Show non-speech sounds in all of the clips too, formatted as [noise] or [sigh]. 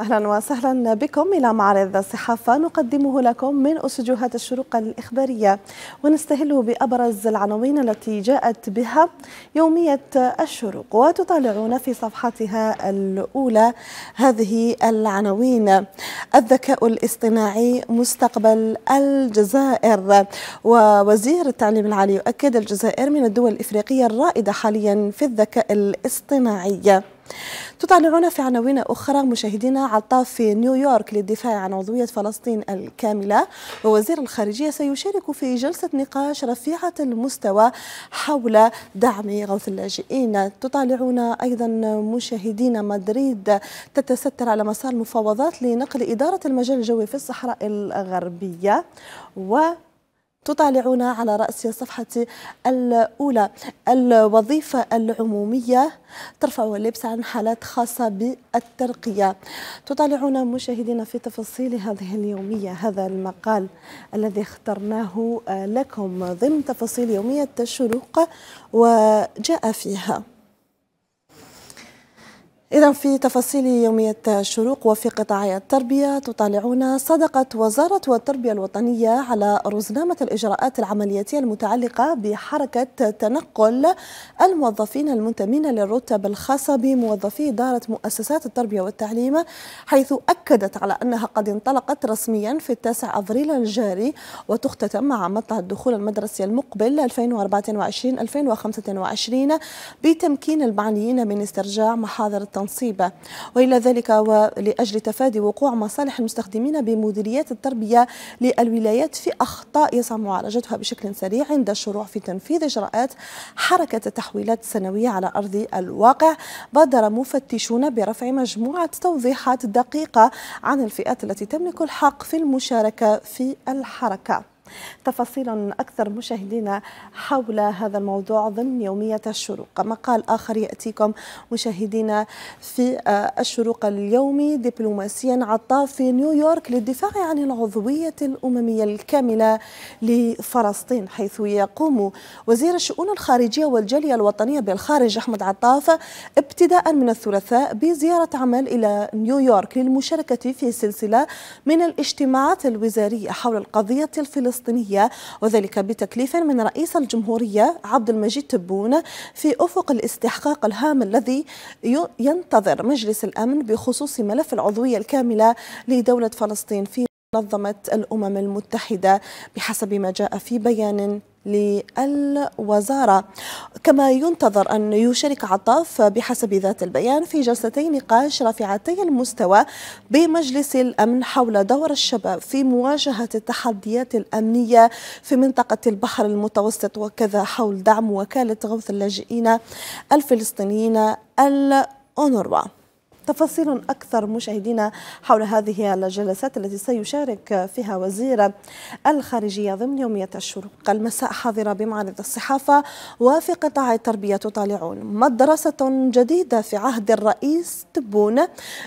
اهلا وسهلا بكم الى معرض الصحافه نقدمه لكم من اسجوهات الشروق الاخباريه ونستهله بابرز العناوين التي جاءت بها يوميه الشروق وتطالعون في صفحتها الاولى هذه العناوين الذكاء الاصطناعي مستقبل الجزائر ووزير التعليم العالي يؤكد الجزائر من الدول الافريقيه الرائده حاليا في الذكاء الاصطناعي تطالعون في عناوين أخرى مشاهدينا عطاف في نيويورك للدفاع عن عضوية فلسطين الكاملة ووزير الخارجية سيشارك في جلسة نقاش رفيعة المستوى حول دعم غوث اللاجئين تطالعون أيضا مشاهدينا مدريد تتستر على مسار مفاوضات لنقل إدارة المجال الجوي في الصحراء الغربية و تطالعنا على رأس الصفحة الأولى الوظيفة العمومية ترفع اللبس عن حالات خاصة بالترقية تطالعنا مشاهدينا في تفاصيل هذه اليومية هذا المقال الذي اخترناه لكم ضمن تفاصيل يومية الشروق وجاء فيها إذا في تفاصيل يومية الشروق وفي قطاع التربية تطالعون صدقت وزارة التربية الوطنية على رزنامة الإجراءات العملياتية المتعلقة بحركة تنقل الموظفين المنتمين للرتب الخاصة بموظفي إدارة مؤسسات التربية والتعليم حيث أكدت على أنها قد انطلقت رسميا في التاسع أفريل الجاري وتختتم مع مطلع الدخول المدرسي المقبل 2024-2025 بتمكين المعنيين من استرجاع محاضر التنقل التنصيب وإلى ذلك ولأجل تفادي وقوع مصالح المستخدمين بمديريات التربية للولايات في أخطاء يسعى معالجتها بشكل سريع عند الشروع في تنفيذ إجراءات حركة التحويلات السنوية على أرض الواقع بادر مفتشون برفع مجموعة توضيحات دقيقة عن الفئات التي تملك الحق في المشاركة في الحركة تفاصيل أكثر مشاهدينا حول هذا الموضوع ضمن يومية الشروق مقال آخر يأتيكم مشاهدينا في آه، الشروق اليومي دبلوماسيا عطاف في نيويورك للدفاع عن العضوية الأممية الكاملة لفلسطين حيث يقوم وزير الشؤون الخارجية والجالية الوطنية بالخارج أحمد عطاف ابتداء من الثلاثاء بزيارة عمل إلى نيويورك للمشاركة في سلسلة من الاجتماعات الوزارية حول القضية الفلسطينية الفلسطينية وذلك بتكليف من رئيس الجمهورية عبد المجيد تبون في أفق الاستحقاق الهام الذي ينتظر مجلس الأمن بخصوص ملف العضوية الكاملة لدولة فلسطين في منظمة الأمم المتحدة بحسب ما جاء في بيان للوزارة كما ينتظر أن يشارك عطاف بحسب ذات البيان في جلستي نقاش رفيعتي المستوى بمجلس الأمن حول دور الشباب في مواجهة التحديات الأمنية في منطقة البحر المتوسط وكذا حول دعم وكالة غوث اللاجئين الفلسطينيين الأونروا تفاصيل أكثر مشاهدينا حول هذه الجلسات التي سيشارك فيها وزير الخارجية ضمن يومية الشروق المساء حاضرة بمعرض الصحافة وفي قطاع التربية تطالعون مدرسة جديدة في عهد الرئيس تبون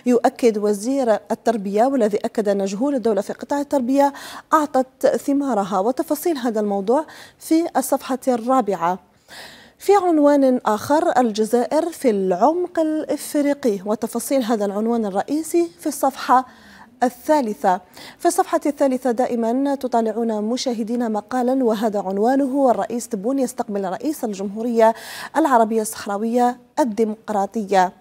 يؤكد وزير التربية والذي أكد أن جهود الدولة في قطاع التربية أعطت ثمارها وتفاصيل هذا الموضوع في الصفحة الرابعة في عنوان آخر الجزائر في العمق الإفريقي وتفاصيل هذا العنوان الرئيسي في الصفحة الثالثة في الصفحة الثالثة دائما تطالعون مشاهدين مقالا وهذا عنوانه الرئيس تبون يستقبل رئيس الجمهورية العربية الصحراوية الديمقراطية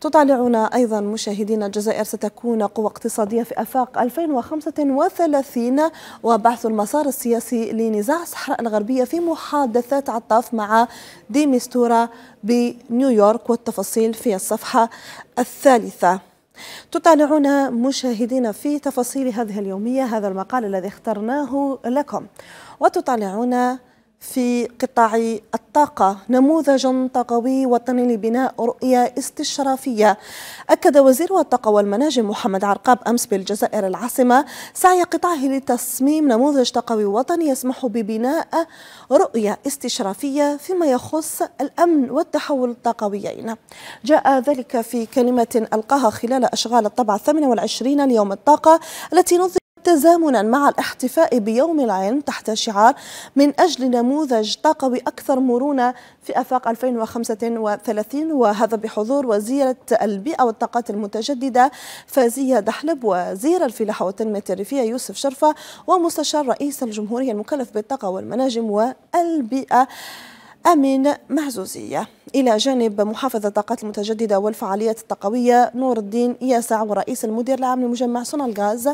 تطالعنا أيضا مشاهدين الجزائر ستكون قوة اقتصادية في أفاق 2035 وبحث المسار السياسي لنزاع الصحراء الغربية في محادثات عطاف مع ديمستورا بنيويورك والتفاصيل في الصفحة الثالثة تطالعون مشاهدين في تفاصيل هذه اليومية هذا المقال الذي اخترناه لكم وتطالعون في قطاع الطاقة نموذج طاقوي وطني لبناء رؤية استشرافية أكد وزير الطاقة والمناجم محمد عرقاب أمس بالجزائر العاصمة سعي قطاعه لتصميم نموذج طاقوي وطني يسمح ببناء رؤية استشرافية فيما يخص الأمن والتحول الطاقويين جاء ذلك في كلمة ألقاها خلال أشغال الطبعة 28 ليوم الطاقة التي نظر تزامنا مع الاحتفاء بيوم العلم تحت شعار من أجل نموذج طاقوي أكثر مرونة في أفاق 2035 وهذا بحضور وزيرة البيئة والطاقات المتجددة فازية دحلب وزير الفلاحة والتنمية الريفية يوسف شرفة ومستشار رئيس الجمهورية المكلف بالطاقة والمناجم والبيئة أمين معزوزية إلى جانب محافظة الطاقات المتجددة والفعاليات الطاقوية نور الدين ياسع ورئيس المدير العام لمجمع صنع الغاز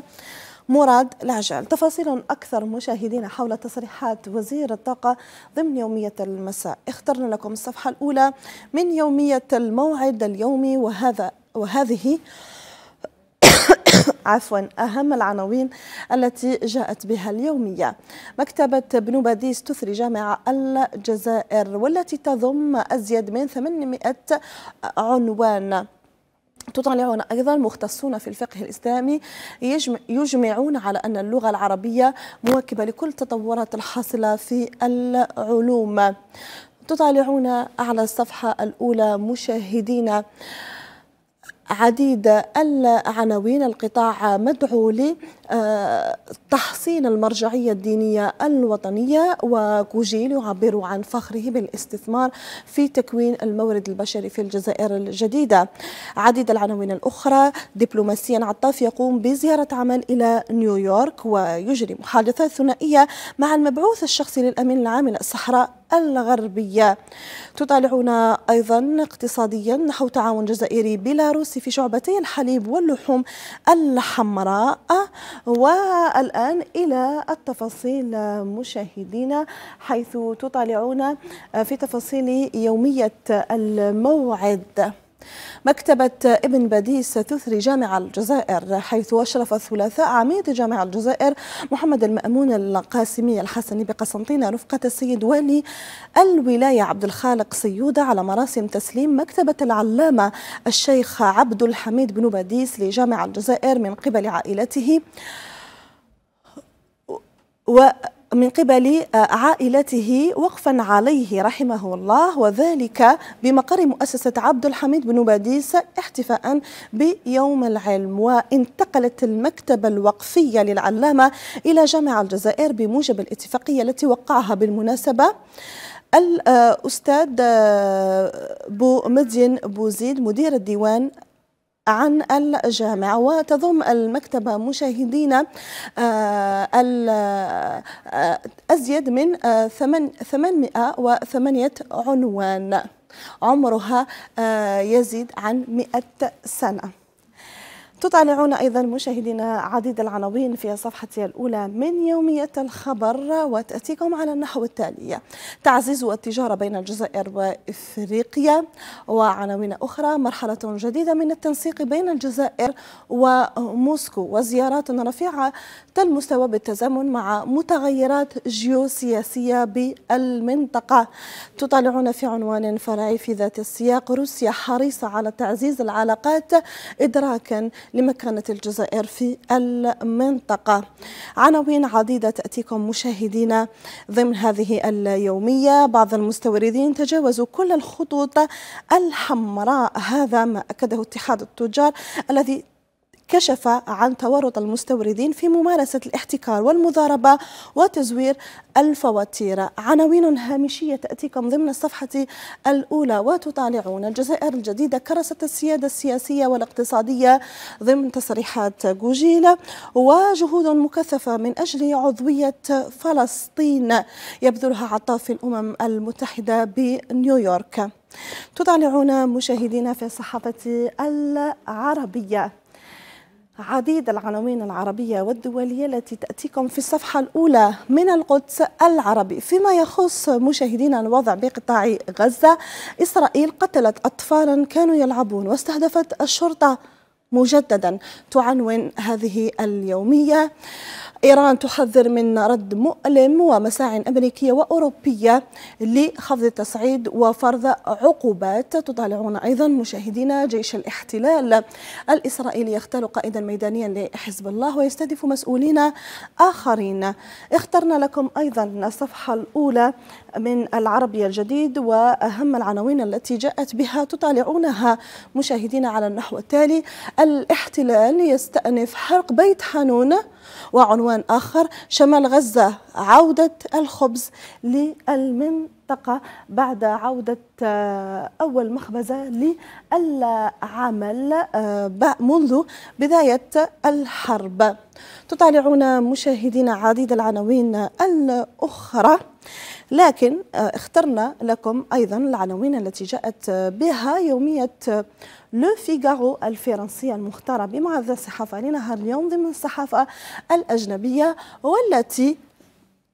مراد العجال تفاصيل أكثر مشاهدينا حول تصريحات وزير الطاقة ضمن يومية المساء اخترنا لكم الصفحة الأولى من يومية الموعد اليومي وهذا وهذه [coughs] عفوا أهم العناوين التي جاءت بها اليومية مكتبة باديس تثري جامعة الجزائر والتي تضم أزيد من 800 عنوان تطالعون أيضا مختصون في الفقه الإسلامي يجمعون على أن اللغة العربية مواكبة لكل التطورات الحاصلة في العلوم تطالعون على الصفحة الأولى مشاهدينا عديد العناوين القطاع مدعو لتحصين المرجعية الدينية الوطنية وكوجيل يعبر عن فخره بالاستثمار في تكوين المورد البشري في الجزائر الجديدة عديد العناوين الأخرى دبلوماسيا عطاف يقوم بزيارة عمل إلى نيويورك ويجري محادثات ثنائية مع المبعوث الشخصي للأمين العام للصحراء الغربية تطالعنا أيضا اقتصاديا نحو تعاون جزائري بيلاروسي في شعبتي الحليب واللحوم الحمراء والآن إلى التفاصيل مشاهدينا حيث تطالعون في تفاصيل يومية الموعد مكتبة ابن باديس تثري جامع الجزائر حيث أشرف الثلاثاء عميد جامع الجزائر محمد المأمون القاسمي الحسني بقسنطينة رفقة السيد والي الولاية عبد الخالق سيودة على مراسم تسليم مكتبة العلامة الشيخ عبد الحميد بن باديس لجامع الجزائر من قبل عائلته و من قبل آه، عائلته وقفا عليه رحمه الله وذلك بمقر مؤسسة عبد الحميد بن باديس احتفاء بيوم العلم وانتقلت المكتبة الوقفية للعلامة إلى جامع الجزائر بموجب الاتفاقية التي وقعها بالمناسبة الأستاذ آه، بو مدين بوزيد مدير الديوان عن الجامع وتضم المكتبة مشاهدين آه، آه، أزيد من 808 آه، عنوان عمرها يزيد عن 100 سنة تطالعون أيضا مشاهدينا عديد العناوين في صفحتي الأولى من يومية الخبر وتأتيكم على النحو التالي تعزيز التجارة بين الجزائر وإفريقيا وعناوين أخرى مرحلة جديدة من التنسيق بين الجزائر وموسكو وزيارات رفيعة المستوى بالتزامن مع متغيرات جيوسياسية بالمنطقة تطالعون في عنوان فرعي في ذات السياق روسيا حريصة على تعزيز العلاقات إدراكا لمكانة الجزائر في المنطقة عناوين عديدة تأتيكم مشاهدينا ضمن هذه اليومية بعض المستوردين تجاوزوا كل الخطوط الحمراء هذا ما أكده اتحاد التجار الذي كشف عن تورط المستوردين في ممارسة الاحتكار والمضاربة وتزوير الفواتير عناوين هامشية تأتيكم ضمن الصفحة الأولى وتطالعون الجزائر الجديدة كرست السيادة السياسية والاقتصادية ضمن تصريحات جوجيلا وجهود مكثفة من أجل عضوية فلسطين يبذلها عطاف الأمم المتحدة بنيويورك تطالعون مشاهدينا في الصحافة العربية عديد العناوين العربية والدولية التي تأتيكم في الصفحة الأولى من القدس العربي فيما يخص مشاهدينا الوضع بقطاع غزة إسرائيل قتلت أطفالا كانوا يلعبون واستهدفت الشرطة مجددا تعنون هذه اليومية إيران تحذر من رد مؤلم ومساع أمريكية وأوروبية لخفض التصعيد وفرض عقوبات تطالعون أيضا مشاهدين جيش الاحتلال الإسرائيلي يختار قائدا ميدانيا لحزب الله ويستهدف مسؤولين آخرين اخترنا لكم أيضا الصفحة الأولى من العربي الجديد وأهم العناوين التي جاءت بها تطالعونها مشاهدين على النحو التالي الاحتلال يستأنف حرق بيت حانون وعنوان آخر شمال غزة عودة الخبز للمنطقة بعد عودة آه، أول مخبزة للعمل آه، منذ بداية الحرب تطالعون مشاهدين عديد العناوين الأخرى لكن آه، اخترنا لكم أيضا العناوين التي جاءت بها يومية لو فيغارو الفرنسية المختارة بمعزة الصحافة لنهار اليوم ضمن الصحافة الأجنبية والتي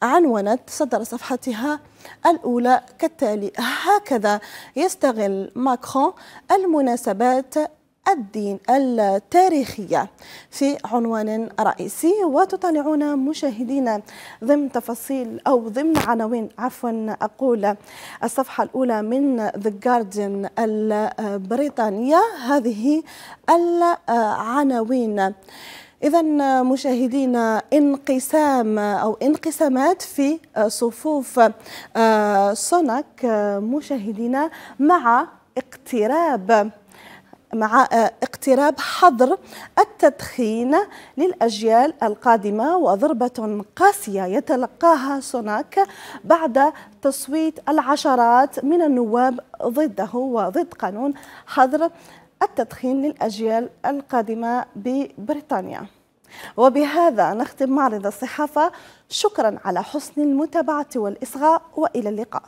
عنونت صدر صفحتها الأولى كالتالي هكذا يستغل ماكرون المناسبات الدين التاريخية في عنوان رئيسي وتطالعون مشاهدينا ضمن تفاصيل أو ضمن عناوين عفوا أقول الصفحة الأولى من ذا جارديان البريطانية هذه العناوين إذا مشاهدينا انقسام أو انقسامات في صفوف سونك مشاهدينا مع اقتراب مع آه، اقتراب حظر التدخين للأجيال القادمة وضربة قاسية يتلقاها سوناك بعد تصويت العشرات من النواب ضده وضد قانون حظر التدخين للأجيال القادمة ببريطانيا وبهذا نختم معرض الصحافة شكرا على حسن المتابعة والإصغاء وإلى اللقاء